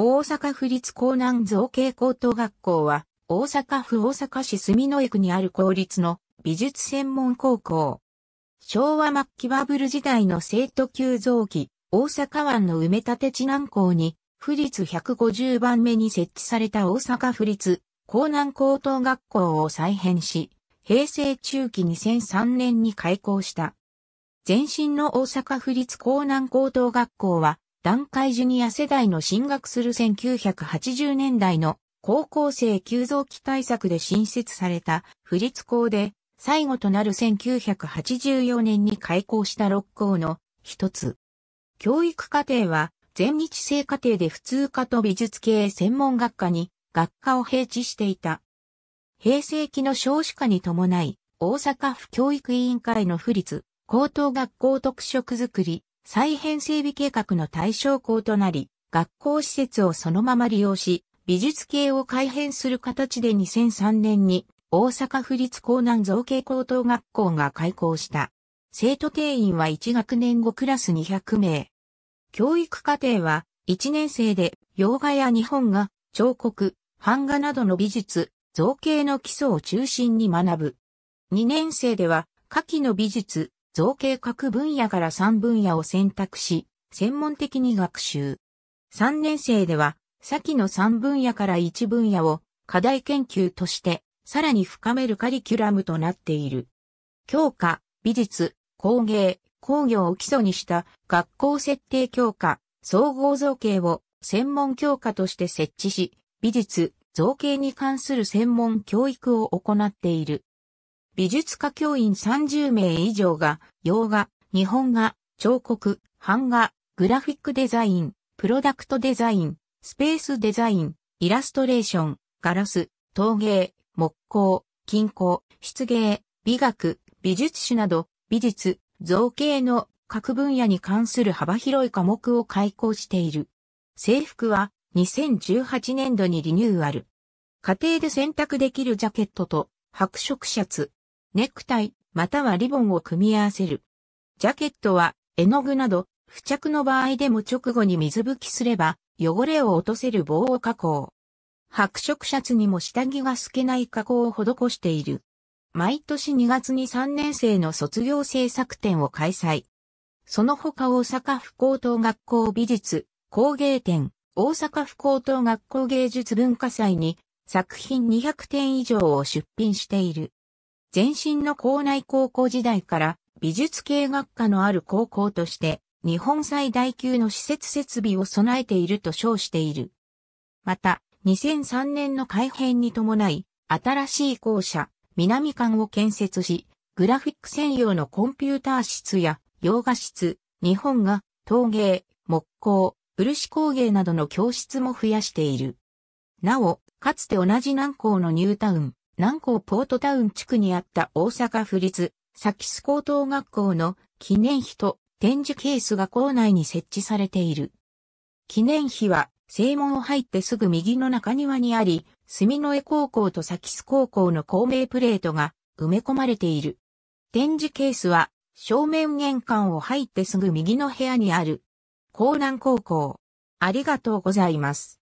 大阪府立江南造形高等学校は、大阪府大阪市住之江区にある公立の美術専門高校。昭和末期バブル時代の生徒急増期、大阪湾の埋め立て地南港に、府立150番目に設置された大阪府立江南高等学校を再編し、平成中期2003年に開校した。前身の大阪府立江南高等学校は、段階ジュニア世代の進学する1980年代の高校生急増期対策で新設された不立校で最後となる1984年に開校した6校の一つ。教育課程は全日制課程で普通科と美術系専門学科に学科を併置していた。平成期の少子化に伴い、大阪府教育委員会の府立高等学校特色づくり再編整備計画の対象校となり、学校施設をそのまま利用し、美術系を改編する形で2003年に大阪府立江南造形高等学校が開校した。生徒定員は1学年後クラス200名。教育課程は1年生で洋画や日本画、彫刻、版画などの美術、造形の基礎を中心に学ぶ。2年生では下記の美術、造形各分野から3分野を選択し、専門的に学習。3年生では、先の3分野から1分野を課題研究としてさらに深めるカリキュラムとなっている。教科、美術、工芸、工業を基礎にした学校設定教科、総合造形を専門教科として設置し、美術、造形に関する専門教育を行っている。美術科教員30名以上が、洋画、日本画、彫刻、版画、グラフィックデザイン、プロダクトデザイン、スペースデザイン、イラストレーション、ガラス、陶芸、木工、金工、漆芸、美学、美術史など、美術、造形の各分野に関する幅広い科目を開講している。制服は2018年度にリニューアル。家庭で選択できるジャケットと白色シャツ、ネクタイ、またはリボンを組み合わせる。ジャケットは、絵の具など、付着の場合でも直後に水拭きすれば、汚れを落とせる棒を加工。白色シャツにも下着が透けない加工を施している。毎年2月に3年生の卒業制作展を開催。その他大阪府高等学校美術、工芸展、大阪府高等学校芸術文化祭に作品200点以上を出品している。前身の校内高校時代から美術系学科のある高校として日本最大級の施設設備を備えていると称している。また、2003年の改編に伴い、新しい校舎、南館を建設し、グラフィック専用のコンピューター室や洋画室、日本画、陶芸、木工、漆工芸などの教室も増やしている。なお、かつて同じ南港のニュータウン、南港ポートタウン地区にあった大阪府立サキス高等学校の記念碑と展示ケースが校内に設置されている。記念碑は正門を入ってすぐ右の中庭にあり、住之江高校とサキス高校の校名プレートが埋め込まれている。展示ケースは正面玄関を入ってすぐ右の部屋にある。江南高校。ありがとうございます。